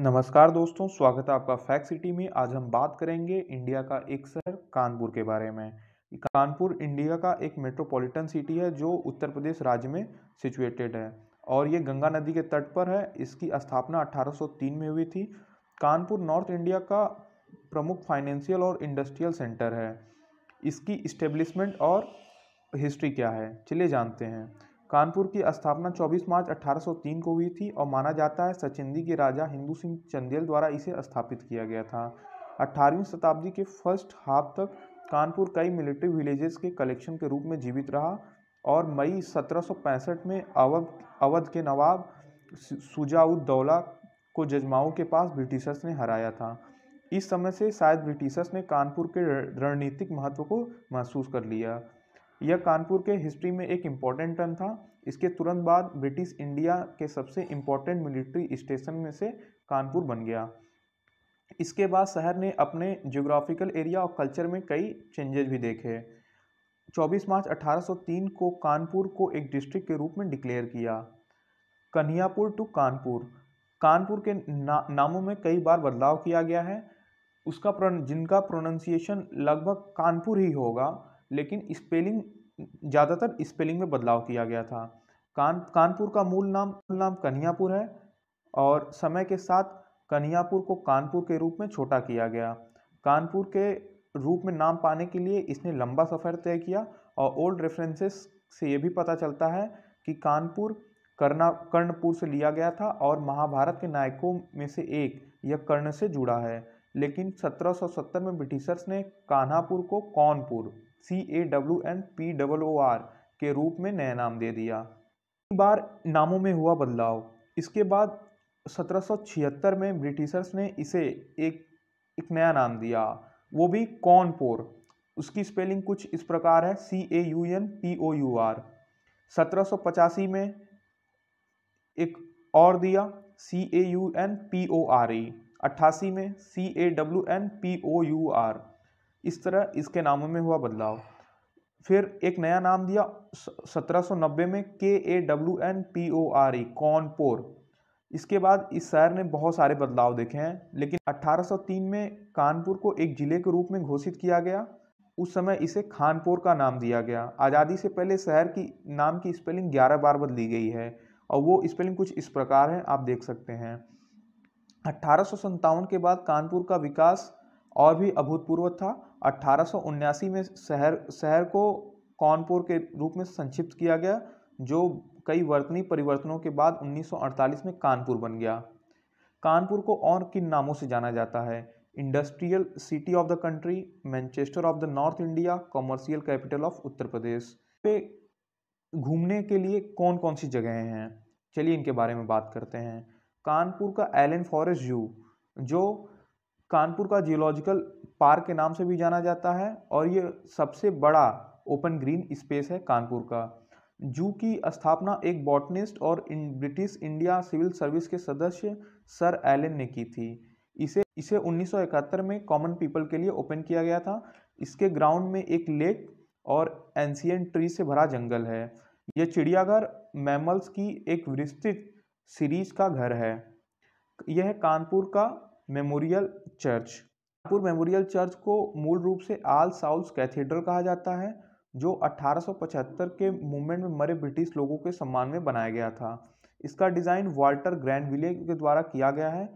नमस्कार दोस्तों स्वागत है आपका फैक्ट सिटी में आज हम बात करेंगे इंडिया का एक शहर कानपुर के बारे में कानपुर इंडिया का एक मेट्रोपॉलिटन सिटी है जो उत्तर प्रदेश राज्य में सिचुएटेड है और ये गंगा नदी के तट पर है इसकी स्थापना 1803 में हुई थी कानपुर नॉर्थ इंडिया का प्रमुख फाइनेंशियल और इंडस्ट्रियल सेंटर है इसकी इस्टेब्लिशमेंट और हिस्ट्री क्या है चलिए जानते हैं कानपुर की स्थापना 24 मार्च 1803 को हुई थी और माना जाता है सचिंदी के राजा हिंदू सिंह चंदेल द्वारा इसे स्थापित किया गया था 18वीं शताब्दी के फर्स्ट हाफ तक कानपुर कई मिलिट्री विलेजेस के कलेक्शन के रूप में जीवित रहा और मई 1765 में अवध अवध के नवाब सुजाउद्दौला को जजमाऊ के पास ब्रिटिशर्स ने हराया था इस समय से शायद ब्रिटिशर्स ने कानपुर के रणनीतिक महत्व को महसूस कर लिया यह कानपुर के हिस्ट्री में एक इम्पॉर्टेंट टर्न था इसके तुरंत बाद ब्रिटिश इंडिया के सबसे इम्पॉर्टेंट मिलिट्री स्टेशन में से कानपुर बन गया इसके बाद शहर ने अपने जोग्राफिकल एरिया और कल्चर में कई चेंजेस भी देखे 24 मार्च 1803 को कानपुर को एक डिस्ट्रिक्ट के रूप में डिक्लेयर किया कन्हियापुर टू कानपुर कानपुर के ना, नामों में कई बार बदलाव किया गया है उसका प्रन, जिनका प्रोनंसिएशन लगभग कानपुर ही होगा लेकिन स्पेलिंग ज़्यादातर स्पेलिंग में बदलाव किया गया था कान कानपुर का मूल नाम मूल नाम कन्हियापुर है और समय के साथ कन्हियापुर को कानपुर के रूप में छोटा किया गया कानपुर के रूप में नाम पाने के लिए इसने लंबा सफ़र तय किया और ओल्ड रेफरेंसेस से ये भी पता चलता है कि कानपुर कर्णा कर्णपुर से लिया गया था और महाभारत के नायकों में से एक यह कर्ण से जुड़ा है लेकिन 1770 में ब्रिटिशर्स ने कान्हापुर को Cawnpoor C A W N P double O R के रूप में नया नाम दे दिया बार नामों में हुआ बदलाव इसके बाद 1776 में ब्रिटिशर्स ने इसे एक एक नया नाम दिया वो भी कौनपोर उसकी स्पेलिंग कुछ इस प्रकार है C A U N P O U R सत्रह में एक और दिया C A U N P O R E अट्ठासी में C A W N P O U R इस तरह इसके नामों में हुआ बदलाव फिर एक नया नाम दिया 1790 में K A W N P O R E Cawnpore इसके बाद इस शहर ने बहुत सारे बदलाव देखे हैं लेकिन 1803 में कानपुर को एक ज़िले के रूप में घोषित किया गया उस समय इसे खानपुर का नाम दिया गया आज़ादी से पहले शहर की नाम की स्पेलिंग ग्यारह बार बदली गई है और वो स्पेलिंग कुछ इस प्रकार है आप देख सकते हैं अट्ठारह के बाद कानपुर का विकास और भी अभूतपूर्व था अट्ठारह में शहर शहर को कौनपुर के रूप में संक्षिप्त किया गया जो कई वर्तनी परिवर्तनों के बाद 1948 में कानपुर बन गया कानपुर को और किन नामों से जाना जाता है industrial city of the country Manchester of the north India commercial capital of Uttar Pradesh पे घूमने के लिए कौन कौन सी जगहें हैं चलिए इनके बारे में बात करते हैं कानपुर का एलन फॉरेस्ट जू जो कानपुर का जियोलॉजिकल पार्क के नाम से भी जाना जाता है और ये सबसे बड़ा ओपन ग्रीन स्पेस है कानपुर का जू की स्थापना एक बॉटनिस्ट और ब्रिटिश इंडिया सिविल सर्विस के सदस्य सर एलन ने की थी इसे इसे 1971 में कॉमन पीपल के लिए ओपन किया गया था इसके ग्राउंड में एक लेक और एंशियन ट्री से भरा जंगल है यह चिड़ियाघर मैमल्स की एक विस्तृत सीरीज का घर है यह कानपुर का memorial church Nagpur memorial church को मूल रूप से आल साउल्स कैथेड्रल कहा जाता है जो 1875 के मूवमेंट में मरे ब्रिटिश लोगों के सम्मान में बनाया गया था इसका डिज़ाइन वाल्टर ग्रैंड विले के द्वारा किया गया है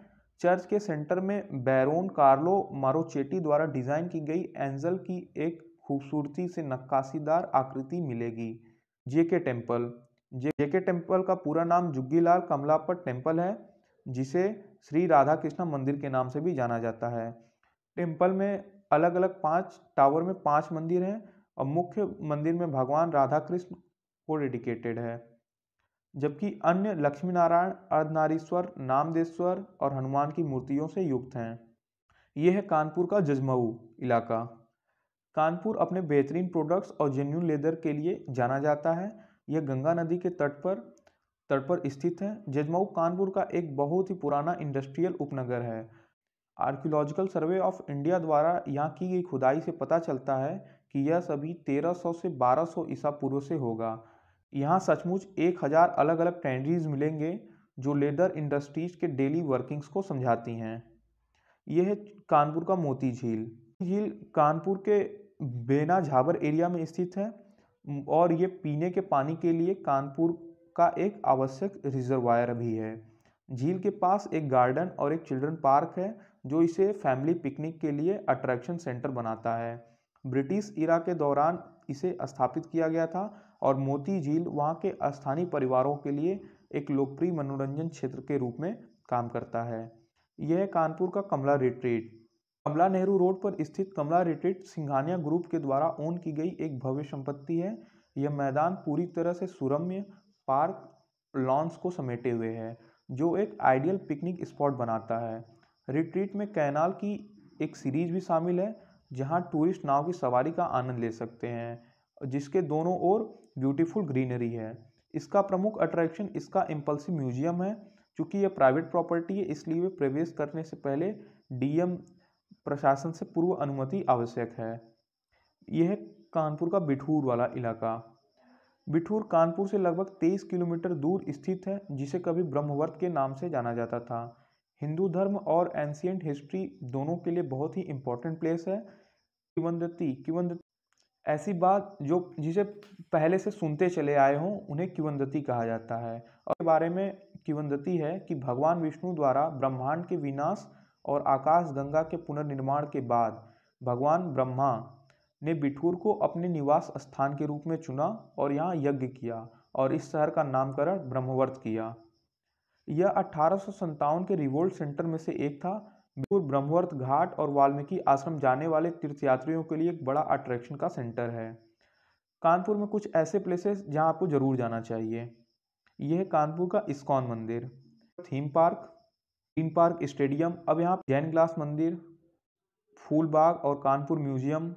चर्च के सेंटर में बैरोन कार्लो मारोचेटी द्वारा डिज़ाइन की गई एंजल की एक खूबसूरती से नक्काशीदार आकृति मिलेगी जेके टेम्पल जेके टेम्पल का पूरा नाम जुग्गीलाल कमलापट टेम्पल है जिसे श्री राधा कृष्ण मंदिर के नाम से भी जाना जाता है टेम्पल में अलग अलग पांच टावर में पांच मंदिर हैं और मुख्य मंदिर में भगवान राधा कृष्ण को डेडिकेटेड है जबकि अन्य लक्ष्मी नारायण अर्धनारीश्वर नामदेश्वर और हनुमान की मूर्तियों से युक्त हैं यह है कानपुर का जजमऊ इलाका कानपुर अपने बेहतरीन प्रोडक्ट्स और जेन्यून लेदर के लिए जाना जाता है यह गंगा नदी के तट पर तट पर स्थित है जजमऊ कानपुर का एक बहुत ही पुराना इंडस्ट्रियल उपनगर है आर्कियोलॉजिकल सर्वे ऑफ इंडिया द्वारा यहाँ की गई खुदाई से पता चलता है कि यह सभी 1300 से 1200 ईसा पूर्व से होगा यहाँ सचमुच 1000 अलग अलग टेंडरीज मिलेंगे जो लेदर इंडस्ट्रीज के डेली वर्किंग्स को समझाती हैं यह है कानपुर का मोती झील झील कानपुर के बेना झाबर एरिया में स्थित है और ये पीने के पानी के लिए कानपुर का एक आवश्यक रिजर्वायर भी है झील के पास एक गार्डन और एक चिल्ड्रन पार्क है जो इसे फैमिली पिकनिक के लिए अट्रैक्शन सेंटर बनाता है ब्रिटिश इरा के दौरान इसे स्थापित किया गया था और मोती झील वहाँ के स्थानीय परिवारों के लिए एक लोकप्रिय मनोरंजन क्षेत्र के रूप में काम करता है यह कानपुर का कमला रिट्रीट कमला नेहरू रोड पर स्थित कमला रिट्रीट सिंघानिया ग्रुप के द्वारा ओन की गई एक भव्य संपत्ति है यह मैदान पूरी तरह से सुरम्य पार्क लॉन्स को समेटे हुए है जो एक आइडियल पिकनिक स्पॉट बनाता है रिट्रीट में कैनाल की एक सीरीज भी शामिल है जहां टूरिस्ट नाव की सवारी का आनंद ले सकते हैं जिसके दोनों ओर ब्यूटीफुल ग्रीनरी है इसका प्रमुख अट्रैक्शन इसका इम्पल्सिव म्यूजियम है चूँकि यह प्राइवेट प्रॉपर्टी है इसलिए वे प्रवेश करने से पहले डीएम प्रशासन से पूर्व अनुमति आवश्यक है यह कानपुर का बिठूर वाला इलाका बिठूर कानपुर से लगभग 23 किलोमीटर दूर स्थित है जिसे कभी ब्रह्मवर्त के नाम से जाना जाता था हिंदू धर्म और एंशियंट हिस्ट्री दोनों के लिए बहुत ही इम्पोर्टेंट प्लेस है किवंदती किवंदती ऐसी बात जो जिसे पहले से सुनते चले आए हों उन्हें किवंदती कहा जाता है और बारे में किवंदती है कि भगवान विष्णु द्वारा ब्रह्मांड के विनाश और आकाश गंगा के पुनर्निर्माण के बाद भगवान ब्रह्मा ने बिठूर को अपने निवास स्थान के रूप में चुना और यहाँ यज्ञ किया और इस शहर का नामकरण ब्रह्मवर्त किया यह अठारह के रिवोल्ट सेंटर में से एक था बिठूर ब्रह्मवर्त घाट और वाल्मीकि आश्रम जाने वाले तीर्थयात्रियों के लिए एक बड़ा अट्रैक्शन का सेंटर है कानपुर में कुछ ऐसे प्लेसेस जहाँ आपको ज़रूर जाना चाहिए यह कानपुर का इस्कॉन मंदिर theme park theme park stadium अब यहाँ जैन ग्लास मंदिर फूलबाग और कानपुर म्यूजियम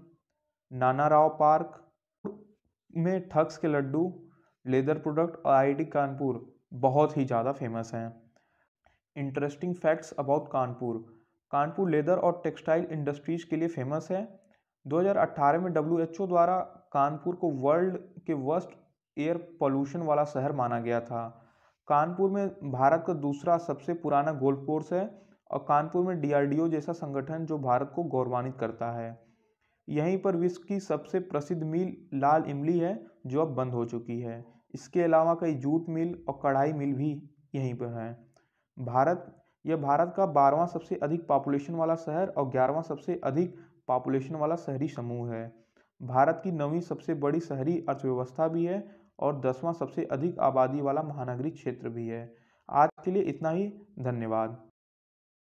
नाना राव पार्क में ठग्स के लड्डू लेदर प्रोडक्ट और आई कानपुर बहुत ही ज़्यादा फेमस हैं interesting facts about Kanpur Kanpur leather और टेक्सटाइल इंडस्ट्रीज़ के लिए फेमस है 2018 में डब्ल्यू द्वारा कानपुर को वर्ल्ड के वर्स्ट एयर पोल्यूशन वाला शहर माना गया था कानपुर में भारत का दूसरा सबसे पुराना गोल्फ कोर्स है और कानपुर में डीआरडीओ जैसा संगठन जो भारत को गौरवान्वित करता है यहीं पर विश्व की सबसे प्रसिद्ध मिल लाल इमली है जो अब बंद हो चुकी है इसके अलावा कई जूट मिल और कढ़ाई मिल भी यहीं पर हैं भारत यह भारत का बारहवां सबसे अधिक पॉपुलेशन वाला शहर और ग्यारहवां सबसे अधिक पॉपुलेशन वाला शहरी समूह है भारत की नवीं सबसे बड़ी शहरी अर्थव्यवस्था भी है और दसवां सबसे अधिक आबादी वाला महानगरीय क्षेत्र भी है आज के लिए इतना ही धन्यवाद